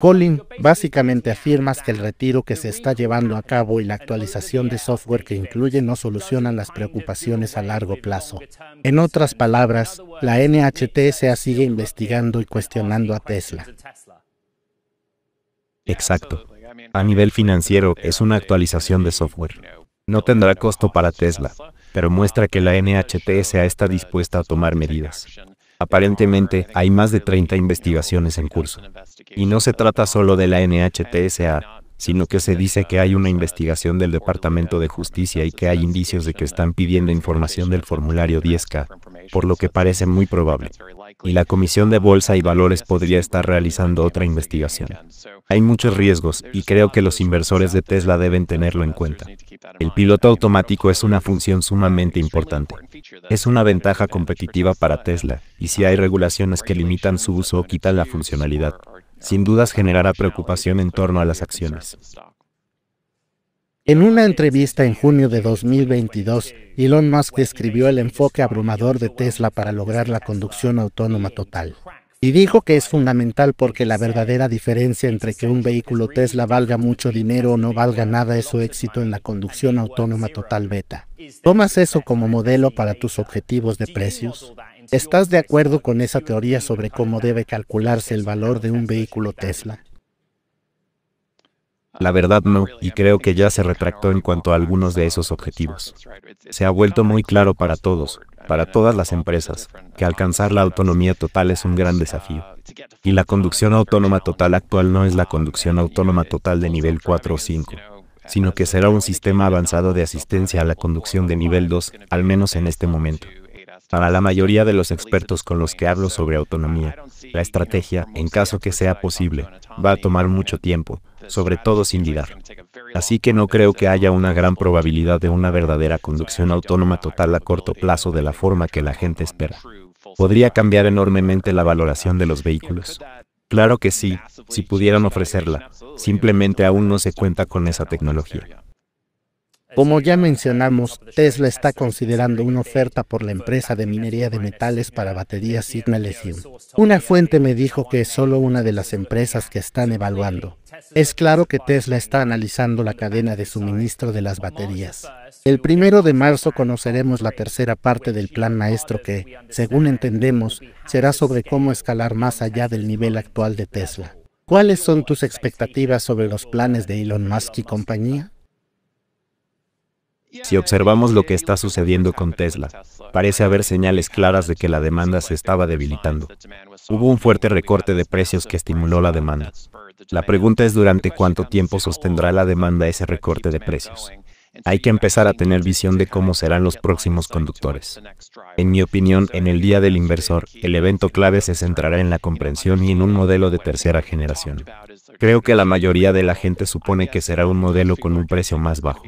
Colin, básicamente afirmas que el retiro que se está llevando a cabo y la actualización de software que incluye no solucionan las preocupaciones a largo plazo. En otras palabras, la NHTSA sigue investigando y cuestionando a Tesla. Exacto. A nivel financiero, es una actualización de software. No tendrá costo para Tesla, pero muestra que la NHTSA está dispuesta a tomar medidas. Aparentemente, hay más de 30 investigaciones en curso. Y no se trata solo de la NHTSA, sino que se dice que hay una investigación del Departamento de Justicia y que hay indicios de que están pidiendo información del formulario 10K, por lo que parece muy probable. Y la Comisión de Bolsa y Valores podría estar realizando otra investigación. Hay muchos riesgos y creo que los inversores de Tesla deben tenerlo en cuenta. El piloto automático es una función sumamente importante. Es una ventaja competitiva para Tesla, y si hay regulaciones que limitan su uso o quitan la funcionalidad, sin dudas generará preocupación en torno a las acciones. En una entrevista en junio de 2022, Elon Musk describió el enfoque abrumador de Tesla para lograr la conducción autónoma total. Y dijo que es fundamental porque la verdadera diferencia entre que un vehículo Tesla valga mucho dinero o no valga nada es su éxito en la conducción autónoma total beta. ¿Tomas eso como modelo para tus objetivos de precios? ¿Estás de acuerdo con esa teoría sobre cómo debe calcularse el valor de un vehículo Tesla? La verdad no, y creo que ya se retractó en cuanto a algunos de esos objetivos. Se ha vuelto muy claro para todos, para todas las empresas, que alcanzar la autonomía total es un gran desafío. Y la conducción autónoma total actual no es la conducción autónoma total de nivel 4 o 5, sino que será un sistema avanzado de asistencia a la conducción de nivel 2, al menos en este momento. Para la mayoría de los expertos con los que hablo pues, sobre autonomía, la estrategia, en caso que sea posible, va a tomar mucho tiempo, sobre todo sin lidar. Así que no creo que haya una gran probabilidad de una verdadera conducción autónoma total a corto plazo de la forma que la gente espera. Podría cambiar enormemente la valoración de los vehículos. Claro que sí, si pudieran ofrecerla, simplemente aún no se cuenta con esa tecnología. Como ya mencionamos, Tesla está considerando una oferta por la empresa de minería de metales para baterías Signal Una fuente me dijo que es solo una de las empresas que están evaluando. Es claro que Tesla está analizando la cadena de suministro de las baterías. El primero de marzo conoceremos la tercera parte del plan maestro que, según entendemos, será sobre cómo escalar más allá del nivel actual de Tesla. ¿Cuáles son tus expectativas sobre los planes de Elon Musk y compañía? Si observamos lo que está sucediendo con Tesla, parece haber señales claras de que la demanda se estaba debilitando. Hubo un fuerte recorte de precios que estimuló la demanda. La pregunta es durante cuánto tiempo sostendrá la demanda ese recorte de precios. Hay que empezar a tener visión de cómo serán los próximos conductores. En mi opinión, en el Día del Inversor, el evento clave se centrará en la comprensión y en un modelo de tercera generación. Creo que la mayoría de la gente supone que será un modelo con un precio más bajo.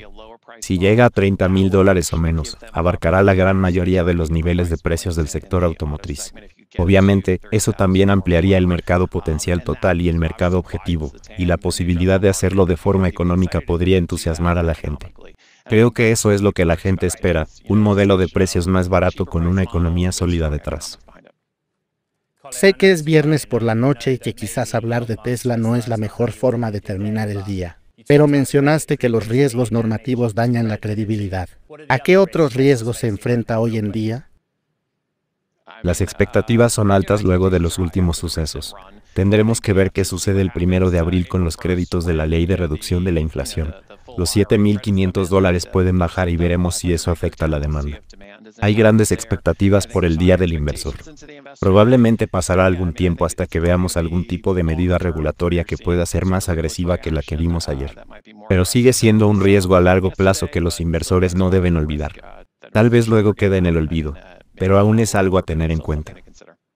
Si llega a 30 mil dólares o menos, abarcará la gran mayoría de los niveles de precios del sector automotriz. Obviamente, eso también ampliaría el mercado potencial total y el mercado objetivo, y la posibilidad de hacerlo de forma económica podría entusiasmar a la gente. Creo que eso es lo que la gente espera, un modelo de precios más barato con una economía sólida detrás. Sé que es viernes por la noche y que quizás hablar de Tesla no es la mejor forma de terminar el día. Pero mencionaste que los riesgos normativos dañan la credibilidad. ¿A qué otros riesgos se enfrenta hoy en día? Las expectativas son altas luego de los últimos sucesos. Tendremos que ver qué sucede el primero de abril con los créditos de la ley de reducción de la inflación. Los 7.500 dólares pueden bajar y veremos si eso afecta la demanda. Hay grandes expectativas por el Día del Inversor. Probablemente pasará algún tiempo hasta que veamos algún tipo de medida regulatoria que pueda ser más agresiva que la que vimos ayer. Pero sigue siendo un riesgo a largo plazo que los inversores no deben olvidar. Tal vez luego quede en el olvido, pero aún es algo a tener en cuenta.